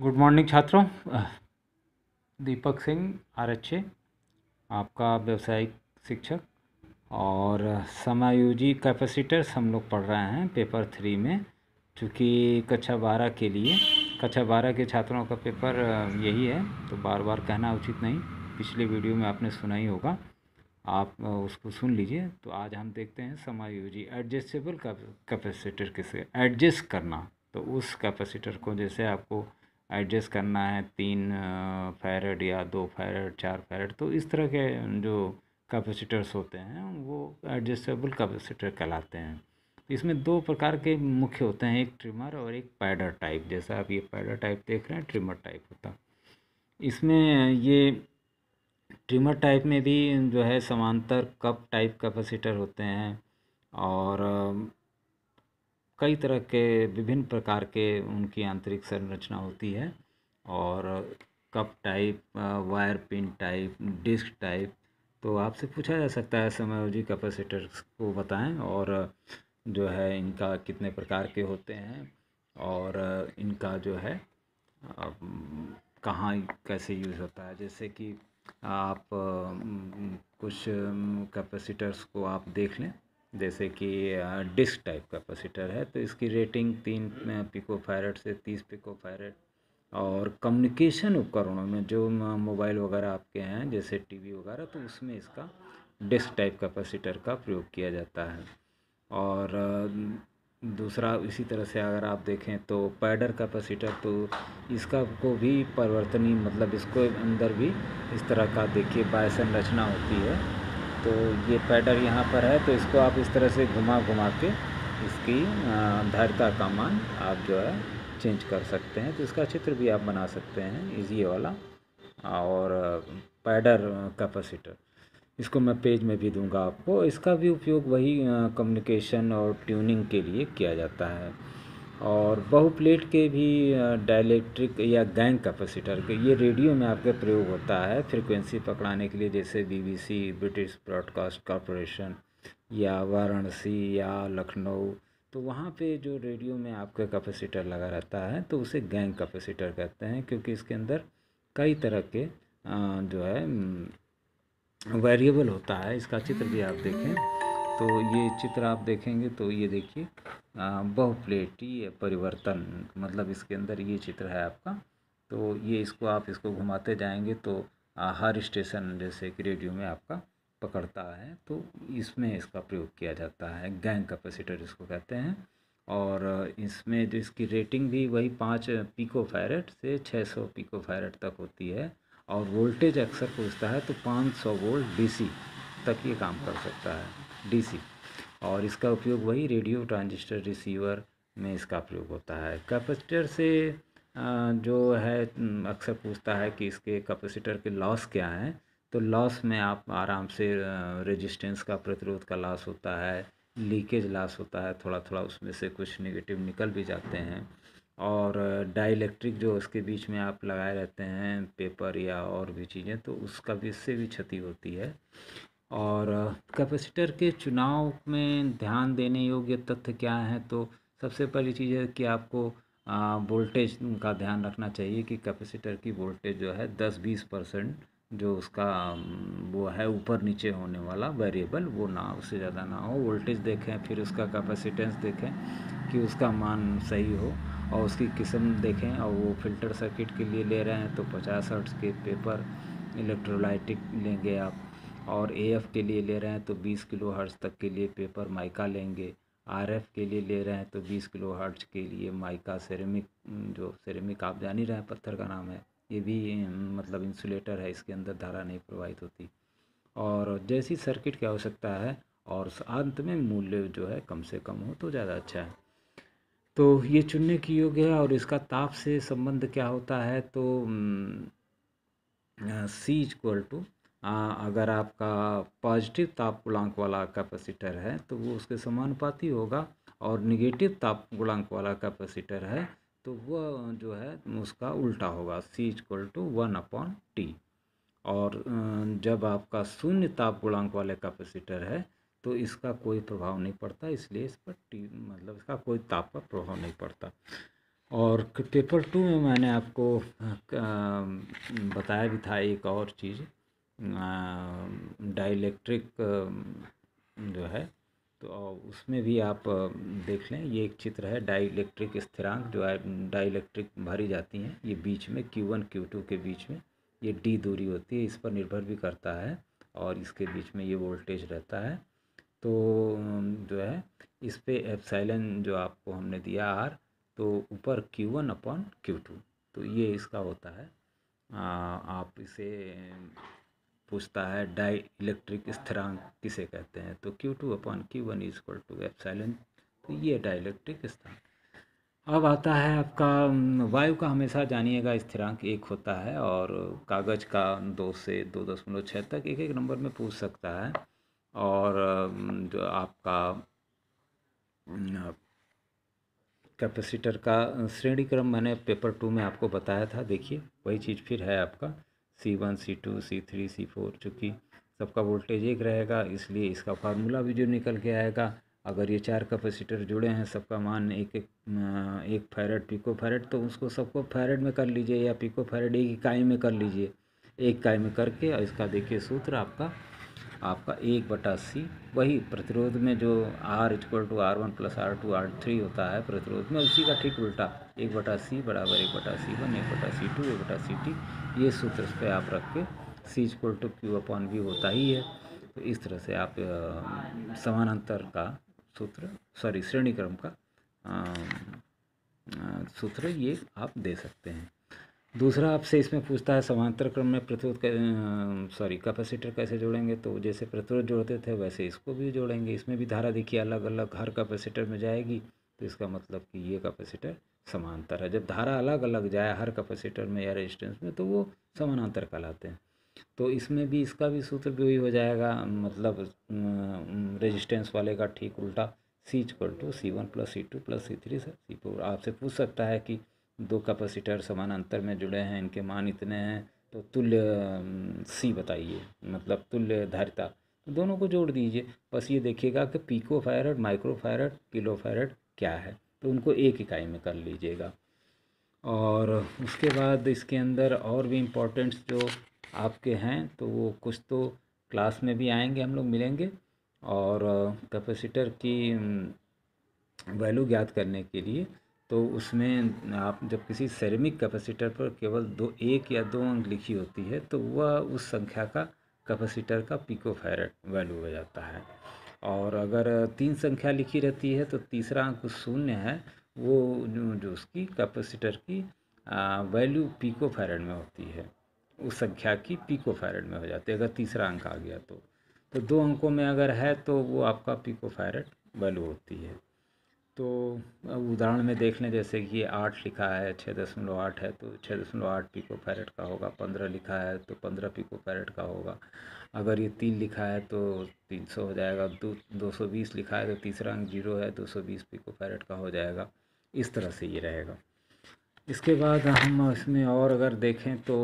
good morning छात्रों Deepak Singh R H A आपका व्यावसायिक शिक्षक और समायोजी कैपेसिटर्स हम लोग पढ़ रहे हैं पेपर थ्री में चूँकि कक्षा बारह के लिए कक्षा बारह के छात्रों का पेपर यही है तो बार बार कहना उचित नहीं पिछले वीडियो में आपने सुना ही होगा आप उसको सुन लीजिए तो आज हम देखते हैं समायोजी एडजस्टेबल कैपेसिटर किसे एडजस्ट करना तो उस कैपेसिटर को जैसे आपको एडजस्ट करना है तीन फैरड या दो फैरड चार फैरड तो इस तरह के जो कैपेसिटर्स होते हैं वो एडजस्टेबल कैपेसिटर कहलाते हैं इसमें दो प्रकार के मुख्य होते हैं एक ट्रिमर और एक पैडर टाइप जैसा आप ये पैडर टाइप देख रहे हैं ट्रिमर टाइप होता इसमें ये ट्रिमर टाइप में भी जो है समांतर कप टाइप कैपेसिटर होते हैं और कई तरह के विभिन्न प्रकार के उनकी आंतरिक संरचना होती है और cup type wire pin type disc type तो आपसे पूछा जा सकता है समायोजी कैपेसिटर्स को बताएं और जो है इनका कितने प्रकार के होते हैं और इनका जो है कहाँ कैसे यूज़ होता है जैसे कि आप कुछ कैपेसिटर्स को आप देख लें जैसे कि डिस्क टाइप कैपेसिटर है तो इसकी रेटिंग तीन पिको फायरट से तीस पिको फायरट और कम्युनिकेशन उपकरणों में जो मोबाइल वगैरह आपके हैं जैसे टीवी वगैरह तो उसमें इसका डिस्क टाइप कैपेसिटर का प्रयोग किया जाता है और दूसरा इसी तरह से अगर आप देखें तो पैडर कैपेसिटर तो इसका को भी परिवर्तनीय मतलब इसको अंदर भी इस तरह का देखिए बायसन रचना होती है तो ये पैडल यहाँ पर है तो इसको आप इस तरह से घुमा घुमा के इसकी धारिता का मान आप जो है चेंज कर सकते हैं तो इसका चित्र भी आप बना सकते हैं इजी वाला और पैडर कैपेसिटर इसको मैं पेज में भी दूंगा आपको इसका भी उपयोग वही कम्युनिकेशन और ट्यूनिंग के लिए किया जाता है और बहुप्लेट के भी डायलेक्ट्रिक या गैंग कैपेसिटर के ये रेडियो में आपका प्रयोग होता है फ्रिक्वेंसी पकड़ाने के लिए जैसे बीबीसी ब्रिटिश ब्रॉडकास्ट कॉरपोरेशन या वाराणसी या लखनऊ तो वहाँ पे जो रेडियो में आपका कैपेसिटर लगा रहता है तो उसे गैंग कैपेसिटर कहते हैं क्योंकि इसके अंदर कई तरह के जो है वेरिएबल होता है इसका चित्र भी आप देखें तो ये चित्र आप देखेंगे तो ये देखिए बहुप्लेटी परिवर्तन मतलब इसके अंदर ये चित्र है आपका तो ये इसको आप इसको घुमाते जाएंगे तो हर स्टेशन जैसे कि रेडियो में आपका पकड़ता है तो इसमें इसका प्रयोग किया जाता है गैंग कैपेसिटर इसको कहते हैं और इसमें जो इसकी रेटिंग भी वही पाँच पिको फैरट से छः सौ पिको फैरट तक होती है और वोल्टेज अक्सर पूछता है तो पाँच सौ वोल्ट डीसी तक ये काम कर सकता है डीसी और इसका उपयोग वही रेडियो ट्रांजिस्टर रिसीवर में इसका प्रयोग होता है कैपेसिटर से जो है अक्सर पूछता है कि इसके कैपेसिटर के लॉस क्या हैं तो लॉस में आप आराम से रेजिस्टेंस का प्रतिरोध का लॉस होता है लीकेज लॉस होता है थोड़ा थोड़ा उसमें से कुछ नेगेटिव निकल भी जाते हैं और डाइलेक्ट्रिक जो उसके बीच में आप लगाए रहते हैं पेपर या और भी चीज़ें तो उसका भी इससे भी क्षति होती है और कैपेसिटर के चुनाव में ध्यान देने योग्य तथ्य क्या हैं तो सबसे पहली चीज़ है कि आपको वोल्टेज का ध्यान रखना चाहिए कि कैपेसिटर की वोल्टेज जो है दस बीस परसेंट जो उसका वो है ऊपर नीचे होने वाला वेरिएबल वो ना उससे ज़्यादा ना हो वोल्टेज देखें फिर उसका कैपेसिटेंस देखें कि उसका मान सही हो और उसकी किस्म देखें और वो फिल्टर सर्किट के लिए ले रहे हैं तो पचास हर्ट्स के पेपर इलेक्ट्रोलाइटिक लेंगे आप और एएफ के लिए ले रहे हैं तो 20 किलो हर्ट्ज तक के लिए पेपर माइका लेंगे आरएफ के लिए ले रहे हैं तो 20 किलो हर्ट्ज के लिए माइका सेरेमिक जो सेरेमिक आप जान ही रहे हैं पत्थर का नाम है ये भी मतलब इंसुलेटर है इसके अंदर धारा नहीं प्रवाहित होती और जैसी सर्किट की आवश्यकता है और अंत में मूल्य जो है कम से कम हो तो ज़्यादा अच्छा है तो ये चुनने की योग्य है और इसका ताप से संबंध क्या होता है तो सी इक्वल टू अगर आपका पॉजिटिव ताप गुणांक वाला कैपेसिटर है तो वो उसके समानुपाती होगा और निगेटिव ताप गुणांक वाला कैपेसिटर है तो वह जो है उसका उल्टा होगा C equal to one upon T और जब आपका शून्य ताप गुणांक वाले कैपेसिटर है तो इसका कोई प्रभाव नहीं पड़ता इसलिए इस पर टी मतलब इसका कोई ताप का प्रभाव नहीं पड़ता और पेपर टू में मैंने आपको बताया भी था एक और चीज़ डाइलेक्ट्रिक जो है तो उसमें भी आप देख लें ये एक चित्र है डाइलेक्ट्रिक स्थिरांक जो है डाइलेक्ट्रिक भरी जाती हैं ये बीच में क्यू वन क्यू टू के बीच में ये डी दूरी होती है इस पर निर्भर भी करता है और इसके बीच में ये वोल्टेज रहता है तो जो है इस पर एप्साइलन जो आपको हमने दिया आर तो ऊपर Q one upon Q two तो ये इसका होता है आ, आप इसे पूछता है डाई इलेक्ट्रिक स्थिरांक किसे कहते हैं तो Q two upon Q one is equal to epsilon तो ये डाई इलेक्ट्रिक स्थिरांक अब आता है आपका वायु का हमेशा जानिएगा स्थिरांक एक होता है और कागज़ का दो से दो दशमलव छः तक एक एक नंबर में पूछ सकता है और जो आपका कैपेसिटर का श्रेणी क्रम मैंने पेपर टू में आपको बताया था देखिए वही चीज़ फिर है आपका C one C two C three C four चूँकि सबका वोल्टेज एक रहेगा इसलिए इसका फार्मूला भी जो निकल के आएगा अगर ये चार कैपेसिटर जुड़े हैं सबका मान एक एक एक फैरड पिको फैरड तो उसको सबको फैरड में कर लीजिए या पिको फैरड एक इकाई में कर लीजिए एक इकाई में करके और इसका देखिए सूत्र आपका आपका एक बटा सी वही प्रतिरोध में जो R equal to R one plus R two R three होता है प्रतिरोध में उसी का ठीक उल्टा एक बटा सी बराबर एक बटा सी वन एक बटा सी टू एक बटा सी टी ये सूत्र पे आप रख के C equal to Q upon V होता ही है तो इस तरह से आप समानांतर का सूत्र सॉरी श्रेणी क्रम का सूत्र ये आप दे सकते हैं दूसरा आपसे इसमें पूछता है समांतर क्रम में प्रतिरोध सॉरी कैपेसिटर कैसे जोड़ेंगे तो जैसे प्रतिरोध जोड़ते थे वैसे इसको भी जोड़ेंगे इसमें भी धारा देखिए अलग अलग हर कैपेसिटर में जाएगी तो इसका मतलब कि ये कैपेसिटर समांतर है जब धारा अलग अलग जाए हर कैपेसिटर में या रेजिस्टेंस में तो वो समानांतर कहलाते हैं तो इसमें भी इसका भी सूत्र भी वही हो जाएगा मतलब रेजिस्टेंस वाले का ठीक उल्टा C equal to C one plus C two plus C three sir C four आपसे पूछ सकता है कि दो कैपेसिटर समानांतर में जुड़े हैं इनके मान इतने हैं तो तुल्य सी बताइए मतलब तुल्य धारिता तो दोनों को जोड़ दीजिए बस ये देखिएगा कि pico farad micro farad kilo farad क्या है तो उनको एक इकाई में कर लीजिएगा और उसके बाद इसके अंदर और भी इम्पोर्टेंट्स जो आपके हैं तो वो कुछ तो क्लास में भी आएंगे हम लोग मिलेंगे और कैपेसिटर की वैल्यू ज्ञात करने के लिए तो उसमें आप जब किसी सेरेमिक कैपेसिटर पर केवल दो एक या दो अंक लिखी होती है तो वह उस संख्या का कैपेसिटर का पिको फैरट वैल्यू हो जाता है और अगर तीन संख्या लिखी रहती है तो तीसरा अंक शून्य है वो जो उसकी कैपेसिटर की वैल्यू पिको फैरट में होती है उस संख्या की पिको फैरट में हो जाती है अगर तीसरा अंक आ गया तो तो दो अंकों में अगर है तो वो आपका पिको फैरट वैल्यू होती है तो उदाहरण में देख लें जैसे कि ये आठ लिखा है छः दशमलव आठ है तो छः दशमलव आठ पिको फैरेट का होगा पंद्रह लिखा है तो पंद्रह पिको फैरेट का होगा अगर ये तीन लिखा है तो तीन सौ हो जाएगा दो दो सौ बीस लिखा है तो तीसरा अंक जीरो है दो सौ बीस पिको फैरेट का हो जाएगा इस तरह से ये रहेगा इसके बाद हम इसमें और अगर देखें तो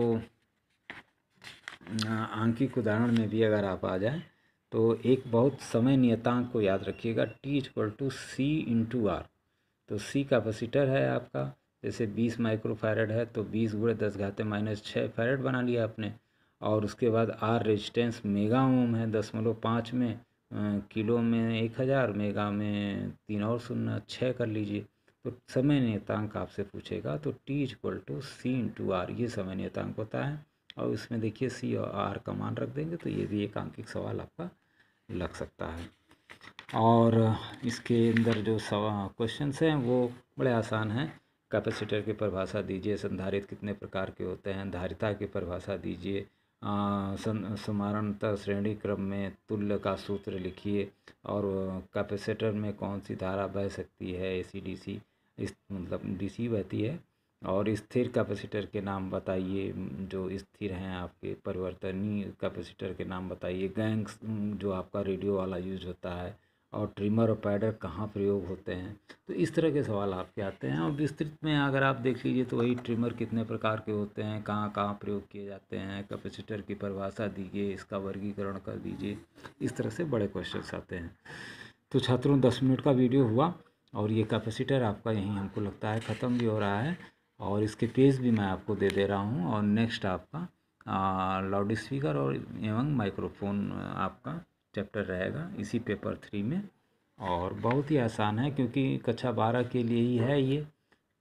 आंकिक उदाहरण में भी अगर आप आ जाएँ तो एक बहुत समय नियतांक को याद रखिएगा T equal to C into R तो सी कैपेसिटर है आपका जैसे 20 माइक्रोफैरड है तो 20 गुड़े दस घाते माइनस छः फैरड बना लिया आपने और उसके बाद आर रेजिस्टेंस मेगा ओम है दसमलव पाँच में किलो में एक हज़ार मेगा में तीन और शून्य छः कर लीजिए तो समय नियतांक आपसे पूछेगा तो T equal to C into R ये समय नियतांक होता है और उसमें देखिए सी और आर का मान रख देंगे तो ये भी एक आंकिक सवाल आपका लग सकता है और इसके अंदर जो सवा क्वेश्चन हैं वो बड़े आसान हैं कैपेसिटर की परिभाषा दीजिए संधारित कितने प्रकार के होते हैं धारिता की परिभाषा दीजिए समारणता श्रेणी क्रम में तुल्य का सूत्र लिखिए और कैपेसिटर में कौन सी धारा बह सकती है ए सी डी सी इस मतलब डी सी बहती है और स्थिर कैपेसिटर के नाम बताइए जो स्थिर हैं आपके परिवर्तनीय कैपेसिटर के नाम बताइए गैंग्स जो आपका रेडियो वाला यूज होता है और ट्रिमर और पैडर कहाँ प्रयोग होते हैं तो इस तरह के सवाल आपके आते हैं और विस्तृत में अगर आप देख लीजिए तो वही ट्रिमर कितने प्रकार के होते हैं कहाँ कहाँ प्रयोग किए जाते हैं कैपेसिटर की परिभाषा दीजिए इसका वर्गीकरण कर दीजिए इस तरह से बड़े क्वेश्चन आते हैं तो छात्रों दस मिनट का वीडियो हुआ और ये कैपेसिटर आपका यहीं हमको लगता है ख़त्म भी हो रहा है और इसके पेज भी मैं आपको दे दे रहा हूँ और नेक्स्ट आपका लाउड स्पीकर और एवं माइक्रोफोन आपका चैप्टर रहेगा इसी पेपर थ्री में और बहुत ही आसान है क्योंकि कक्षा बारह के लिए ही है ये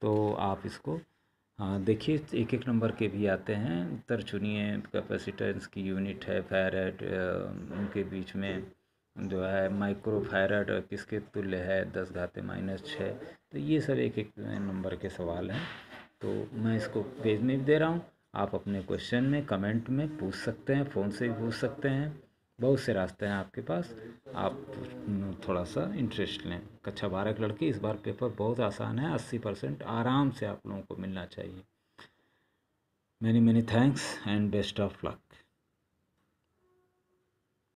तो आप इसको देखिए एक एक नंबर के भी आते हैं तर चुनिए कैपेसिटेंस की यूनिट है फैरट उनके बीच में जो है माइक्रो फैरट किसके तुल्य है दस घाते माइनस छः तो ये सब एक एक नंबर के सवाल हैं तो मैं इसको पेज में भी दे रहा हूँ आप अपने क्वेश्चन में कमेंट में पूछ सकते हैं फ़ोन से भी पूछ सकते हैं बहुत से रास्ते हैं आपके पास आप थोड़ा सा इंटरेस्ट लें कक्षा बारह की लड़की इस बार पेपर बहुत आसान है अस्सी परसेंट आराम से आप लोगों को मिलना चाहिए many many thanks and best of luck